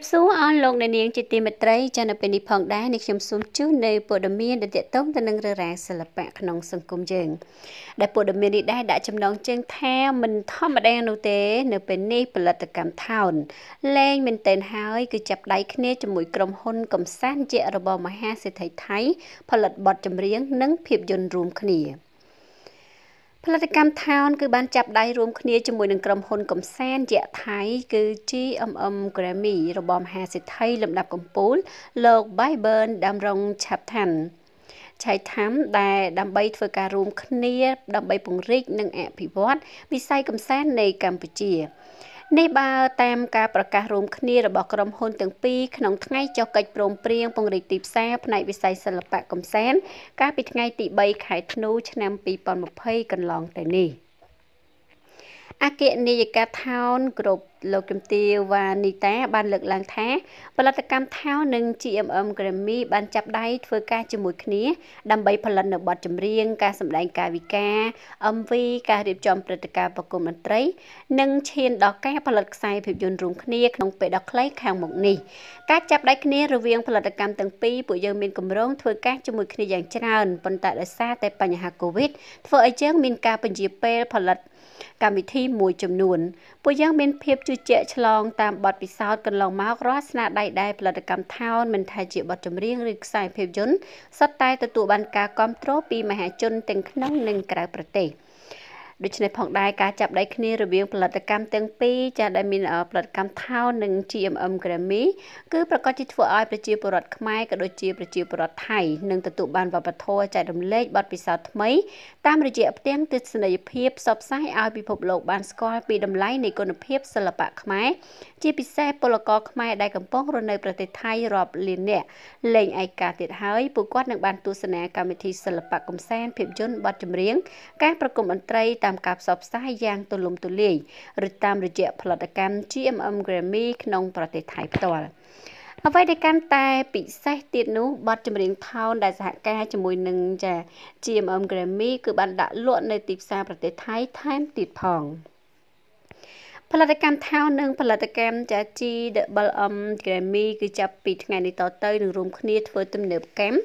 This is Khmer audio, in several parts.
បសួរអស់លោកអ្នកនាងជាទីមេត្រីចានៅពេលនេះផងដែរនេះខ្ញុំសូមជួសនៅព័ត៌មានដែលទាក់ទងទៅនឹងរឿងរ៉ាវសិល្បៈក្នុងសង្គមយើងដែលព័ត៌មាននេះដែរដាក់ចំណងជើងថា មិនធម្មតានោះទេនៅពេលនេះផលិតកម្មថោន លែងមែនទែនហើយគឺចាប់ដៃគ្នាជាមួយក្រុមហ៊ុន កំសាន្តជារបស់មហាសេដ្ឋីថៃផលិតបទចម្រៀងនិងភាពយន្តរួមគ្នាផលិតកម្ម Town គឺបានចាប់ដៃរួមគ្នាជាមួយនឹងក្រុមហ៊ុនកំសាន្តយៈថៃគឺ GMM Grammy របស់មហាសិទ្ធិលំដាប់កំពូលលោក Byburn Damrong Chapthan ឆៃថាំដែលដើម្បីធ្វើការរួមគ្នាដើម្បីពង្រីកនិងអភិវឌ្ឍវិស័យកំសាន្តនៃកម្ពុជានេះបើតាមការប្រកាសរួមគ្នារបស់ក្រុមហ៊ុនទាំងពីរក្នុងថ្ងៃចុះកិច្ចព្រមព្រៀងពង្រីកទីផ្សារផ្នែកវិស័យសិល្បៈកំសាន្តកាលពីថ្ងៃទី3ខែធ្នូឆ្នាំ2020កន្លងទៅនេះអគ្គនាយិកា Town Group លោកជំទាវវ៉ានីតាបានលើកឡើង ថាផលិតកម្មថៅនិង GMM Grammy បានចាប់ដៃធ្វើការជាមួយ គ្នា ដើម្បីផលិត នៅបទចម្រៀងការសម្ដែងកាយវិការ MV ការរៀបចំព្រឹត្តិការណ៍ប្រគំតន្ត្រីនិងឈានដល់ការផលិតខ្សែភាពយន្តរួមគ្នាក្នុងពេលដ៏ខ្លីខាងមុខនេះការចាប់ដៃគ្នារវាងផលិតកម្មទាំងពីរពួកយើងមានគម្រោងធ្វើការជាមួយគ្នាយ៉ាងច្រើនប៉ុន្តែដោយសារតែបញ្ហា COVID ធ្វើឲ្យយើងមានការពន្យាពេល ផលិតកម្មវិធីមួយចំនួនពួកយើងមានភាពជឿជាក់ឆ្លងតាមបទពិសោធន៍កន្លងមករាល់ស្នាដៃដែលផលិតកម្មថោនមិនថាជាបទចម្រៀងឬខ្សែភាពយន្តសុទ្ធតែទទួលបានការគាំទ្រពីមហាជនទាំងក្នុងនិងក្រៅប្រទេស។ដូច្នេះផងដែរការចាប់ដៃគ្នារវាងផលិតកម្មទាំងពីរចាដែលមានផលិតកម្ម Town និង GMM Grammy គឺប្រកាសជាធ្វើឲ្យប្រជាពលរដ្ឋខ្មែរក៏ដូចជា ប្រជាពលរដ្ឋថៃនឹងទទួលបានវប្បធម៌ចែករំលែកបទពិសោធន៍ថ្មីតាមរយៈផ្ទាំងទស្សនីយភាពផ្សព្វផ្សាយឲ្យពិភពលោកបានស្គាល់ពីតម្លៃនៃគុណភាពសិល្បៈខ្មែរជាពិសេសពលករខ្មែរដែលកំពុងរស់នៅប្រទេសថៃរាប់លាននាក់លេងឯកាទៀតហើយពួកគាត់នឹងបាន ទស្សនាកម្មវិធីសិល្បៈកំសាន្តភាពយន្តបទចម្រៀងការប្រគំតន្ត្រីតាតាមការផ្សព្វផ្សាយយ៉ាងទូលំទូលាយឬតាមរយៈផលិតកម្ម GMM Grammy ក្នុង ប្រទេសថៃផ្ទាល់អ្វីដែលកាន់តែ ពិសេសទៀតនោះបទចម្រៀងផោនដែលសហការជាមួយនឹងចា GMM Grammy គឺបានដាក់លក់នៅទីផ្សារប្រទេសថៃថែមទៀតផង។ផលិតកម្មថោនិងផលិតកម្មចា GWM Grammy គឺចាប់ពីថ្ងៃនេះតទៅនឹងរួមគ្នាធ្វើទំនើបកម្ម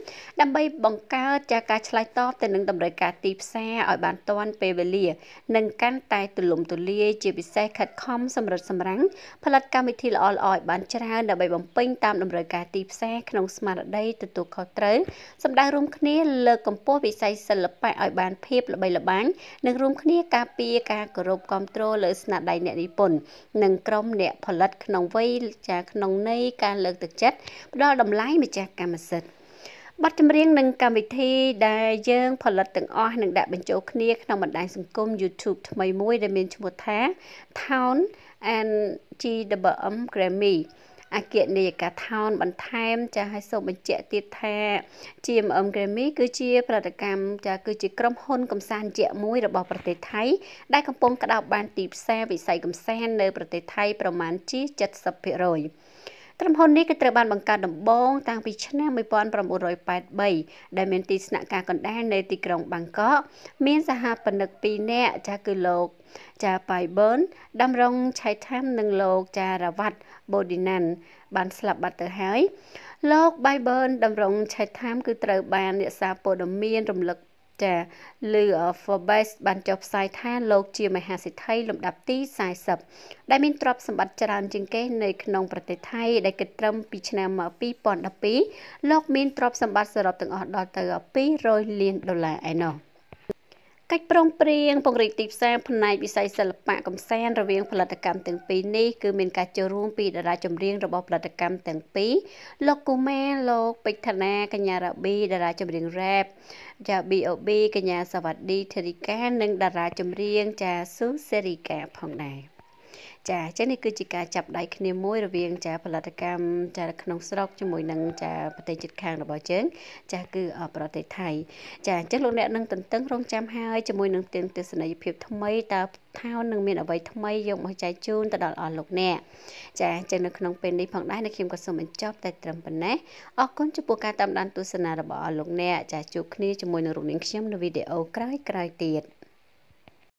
ដើម្បីបង្កើតចាការឆ្លើយតបទៅនឹងតម្រូវការទីផ្សារឲ្យបានទាន់ពេលវេលានិងកាន់តែទូលំទូលាយជាពិសេសខិតខំសម្រិតសម្រាំងផលិតកម្មវិធីល្អៗឲ្យបានច្រើនដើម្បីបំពេញតាមតម្រូវការទីផ្សារក្នុងស្មារតីទទួលខុសត្រូវសម្ដៅរួមគ្នាលើកកម្ពស់វិស័យសិល្បៈឲ្យបានភាពល្បីល្បាញនិងរួមគ្នាការពារការគោរពគ្រប់គ្រងលើស្នាដៃអ្នកនិពន្ធនិងក្រុមអ្នកផលិតក្នុងវ័យចាក្នុងន័យការលើកទឹកចិត្តផ្ដល់តម្លៃម្ចាស់កម្មសិទ្ធិបទចម្រៀងនិងកម្មវិធីដែលយើងផលិតទាំងអស់នឹងដាក់បញ្ចូលគ្នាក្នុងបណ្ដាញសង្គម YouTube ថ្មីមួយដែលមានឈ្មោះថា Town and GWM Grammy អគ្គនាយកថោនបន្ថែមចាឲ្យសូមបញ្ជាក់ទៀតថា GMM Grammy គឺជាផលិតកម្មចាគឺជាក្រុមហ៊ុនកំសាន្តជាក់មួយរបស់ប្រទេសថៃ ដែលកំពុងក្តោបបានទីផ្សារវិស័យកំសាន្តនៅប្រទេសថៃប្រមាណជា70%។ក្រុមហ៊ុននេះគឺត្រូវបានបង្កើតដំបូងតាំងពីឆ្នាំ1983ដែលមានទីស្នាក់ការកណ្ដាលនៅទីក្រុងបាងកកមានសហបនិក2នាក់ចាស់គឺលោកចាប៉ៃប៊ុនដំរងឆៃថាមនិងលោកចារវ៉ាត់បូឌីណាន់បានស្លាប់បាត់ទៅហើយ លោកបៃប៊ុនដំរងឆៃថាមគឺត្រូវបាន អ្នកសារព័ត៌មាន រំលឹកចាឬ Forbes បានចុះផ្សាយថាលោកជាមហាសេដ្ឋីលំដាប់ទី40ដែលមានទ្រព្យសម្បត្តិច្រើនជាងគេនៅក្នុងប្រទេសថៃដែលគិតត្រឹមពីឆ្នាំ2012លោកមានទ្រព្យសម្បត្តិសរុបទាំងអស់ដល់ទៅ200លានដុល្លារឯណោះ។កិច្ចព្រមព្រៀងពង្រីកទីផ្សារផ្នែកវិស័យសិល្បៈកំសាន្តរវាងផលិតកម្មទាំងពីរនេះគឺមានការចូលរួមពីតារាចម្រៀងរបស់ផលិតកម្មទាំងពីរលោកគូម៉ែលោកពេជ្រធានាកញ្ញារប៊ីតារាចម្រៀងរ៉េបចា BOB កញ្ញា សវណ្ឌីធារីកានិង តារាចម្រៀង ចាស៊ូសេរីកាផងដែរចាអញ្ចឹងនេះគឺជាការចាប់ដៃគ្នាមួយរវាងចាផលិតកម្មចាក្នុងស្រុកជាមួយនឹងចាប្រទេសជិតខាងរបស់យើងចាគឺ ប្រទេសថៃចាអញ្ចឹងលោកអ្នកនឹងទន្ទឹងរង់ចាំហើយជាមួយនឹងទាំងទស្សនីយភាពថ្មីតើថោននឹងមានអ្វីថ្មីយកមកចែកជូនទៅដល់អស់លោកអ្នកចាអញ្ចឹងនៅក្នុងពេលនេះផងដែរនៅខ្ញុំក៏សូមបញ្ចប់តែត្រឹមប៉ុណ្ណេះអរគុណចំពោះការតាមដានទស្សនារបស់អស់លោកអ្នក ចាជួបគ្នាជាមួយនឹងរូបនាងខ្ញុំនៅវីដេអូក្រោយៗទៀត